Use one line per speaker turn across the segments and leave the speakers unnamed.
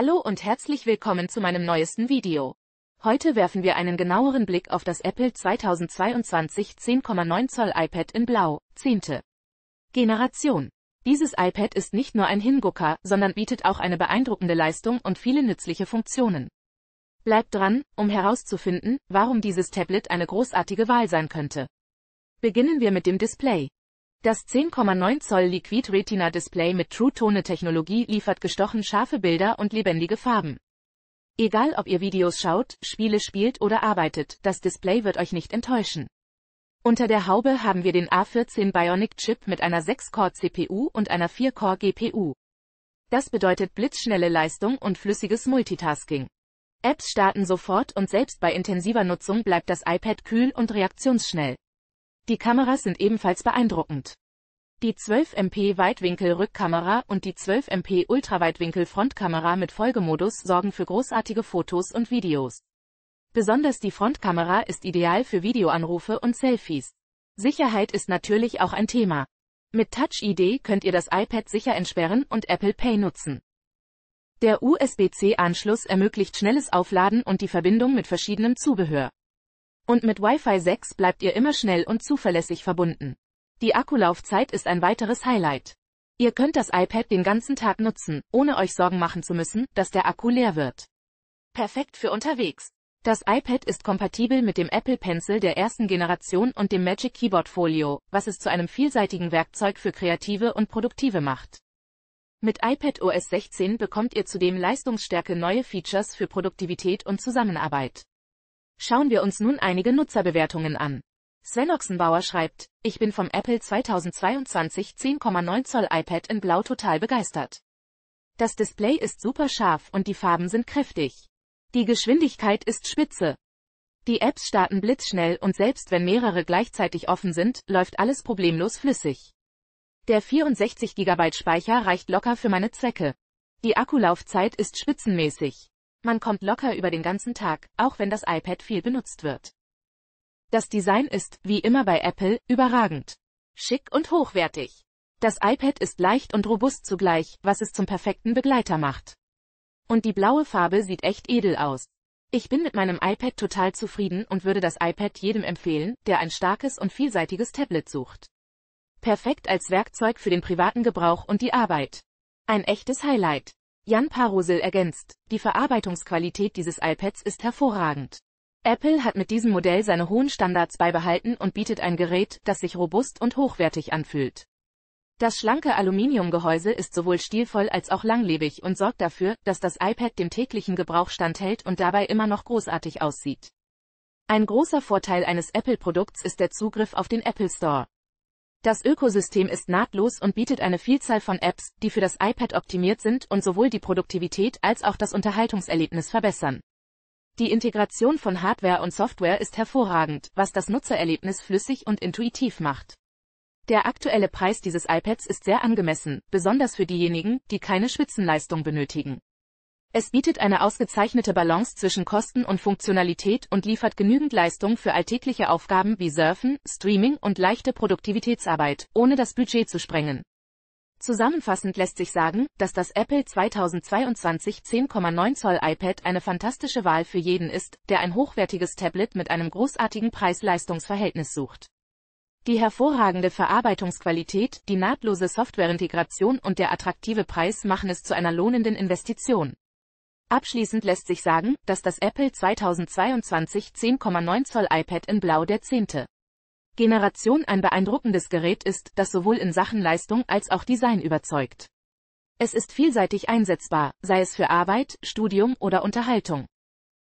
Hallo und herzlich willkommen zu meinem neuesten Video. Heute werfen wir einen genaueren Blick auf das Apple 2022 10,9 Zoll iPad in Blau, 10. Generation. Dieses iPad ist nicht nur ein Hingucker, sondern bietet auch eine beeindruckende Leistung und viele nützliche Funktionen. Bleibt dran, um herauszufinden, warum dieses Tablet eine großartige Wahl sein könnte. Beginnen wir mit dem Display. Das 10,9 Zoll Liquid Retina Display mit True Tone Technologie liefert gestochen scharfe Bilder und lebendige Farben. Egal ob ihr Videos schaut, Spiele spielt oder arbeitet, das Display wird euch nicht enttäuschen. Unter der Haube haben wir den A14 Bionic Chip mit einer 6-Core-CPU und einer 4-Core-GPU. Das bedeutet blitzschnelle Leistung und flüssiges Multitasking. Apps starten sofort und selbst bei intensiver Nutzung bleibt das iPad kühl und reaktionsschnell. Die Kameras sind ebenfalls beeindruckend. Die 12 MP Weitwinkel-Rückkamera und die 12 MP Ultraweitwinkel-Frontkamera mit Folgemodus sorgen für großartige Fotos und Videos. Besonders die Frontkamera ist ideal für Videoanrufe und Selfies. Sicherheit ist natürlich auch ein Thema. Mit Touch ID könnt ihr das iPad sicher entsperren und Apple Pay nutzen. Der USB-C-Anschluss ermöglicht schnelles Aufladen und die Verbindung mit verschiedenem Zubehör. Und mit Wi-Fi 6 bleibt ihr immer schnell und zuverlässig verbunden. Die Akkulaufzeit ist ein weiteres Highlight. Ihr könnt das iPad den ganzen Tag nutzen, ohne euch Sorgen machen zu müssen, dass der Akku leer wird. Perfekt für unterwegs. Das iPad ist kompatibel mit dem Apple Pencil der ersten Generation und dem Magic Keyboard Folio, was es zu einem vielseitigen Werkzeug für Kreative und Produktive macht. Mit iPad OS 16 bekommt ihr zudem Leistungsstärke neue Features für Produktivität und Zusammenarbeit. Schauen wir uns nun einige Nutzerbewertungen an. Sven Ochsenbauer schreibt, ich bin vom Apple 2022 10,9 Zoll iPad in Blau total begeistert. Das Display ist super scharf und die Farben sind kräftig. Die Geschwindigkeit ist spitze. Die Apps starten blitzschnell und selbst wenn mehrere gleichzeitig offen sind, läuft alles problemlos flüssig. Der 64 GB Speicher reicht locker für meine Zwecke. Die Akkulaufzeit ist spitzenmäßig. Man kommt locker über den ganzen Tag, auch wenn das iPad viel benutzt wird. Das Design ist, wie immer bei Apple, überragend. Schick und hochwertig. Das iPad ist leicht und robust zugleich, was es zum perfekten Begleiter macht. Und die blaue Farbe sieht echt edel aus. Ich bin mit meinem iPad total zufrieden und würde das iPad jedem empfehlen, der ein starkes und vielseitiges Tablet sucht. Perfekt als Werkzeug für den privaten Gebrauch und die Arbeit. Ein echtes Highlight. Jan Parosel ergänzt, die Verarbeitungsqualität dieses iPads ist hervorragend. Apple hat mit diesem Modell seine hohen Standards beibehalten und bietet ein Gerät, das sich robust und hochwertig anfühlt. Das schlanke Aluminiumgehäuse ist sowohl stilvoll als auch langlebig und sorgt dafür, dass das iPad dem täglichen Gebrauch standhält und dabei immer noch großartig aussieht. Ein großer Vorteil eines Apple-Produkts ist der Zugriff auf den Apple Store. Das Ökosystem ist nahtlos und bietet eine Vielzahl von Apps, die für das iPad optimiert sind und sowohl die Produktivität als auch das Unterhaltungserlebnis verbessern. Die Integration von Hardware und Software ist hervorragend, was das Nutzererlebnis flüssig und intuitiv macht. Der aktuelle Preis dieses iPads ist sehr angemessen, besonders für diejenigen, die keine Spitzenleistung benötigen. Es bietet eine ausgezeichnete Balance zwischen Kosten und Funktionalität und liefert genügend Leistung für alltägliche Aufgaben wie Surfen, Streaming und leichte Produktivitätsarbeit, ohne das Budget zu sprengen. Zusammenfassend lässt sich sagen, dass das Apple 2022 10,9 Zoll iPad eine fantastische Wahl für jeden ist, der ein hochwertiges Tablet mit einem großartigen Preis-Leistungs-Verhältnis sucht. Die hervorragende Verarbeitungsqualität, die nahtlose Softwareintegration und der attraktive Preis machen es zu einer lohnenden Investition. Abschließend lässt sich sagen, dass das Apple 2022 10,9 Zoll iPad in Blau der zehnte Generation ein beeindruckendes Gerät ist, das sowohl in Sachen Leistung als auch Design überzeugt. Es ist vielseitig einsetzbar, sei es für Arbeit, Studium oder Unterhaltung.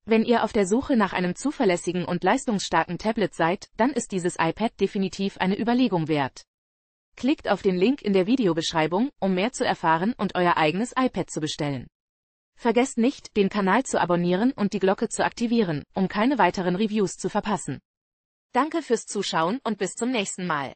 Wenn ihr auf der Suche nach einem zuverlässigen und leistungsstarken Tablet seid, dann ist dieses iPad definitiv eine Überlegung wert. Klickt auf den Link in der Videobeschreibung, um mehr zu erfahren und euer eigenes iPad zu bestellen. Vergesst nicht, den Kanal zu abonnieren und die Glocke zu aktivieren, um keine weiteren Reviews zu verpassen. Danke fürs Zuschauen und bis zum nächsten Mal.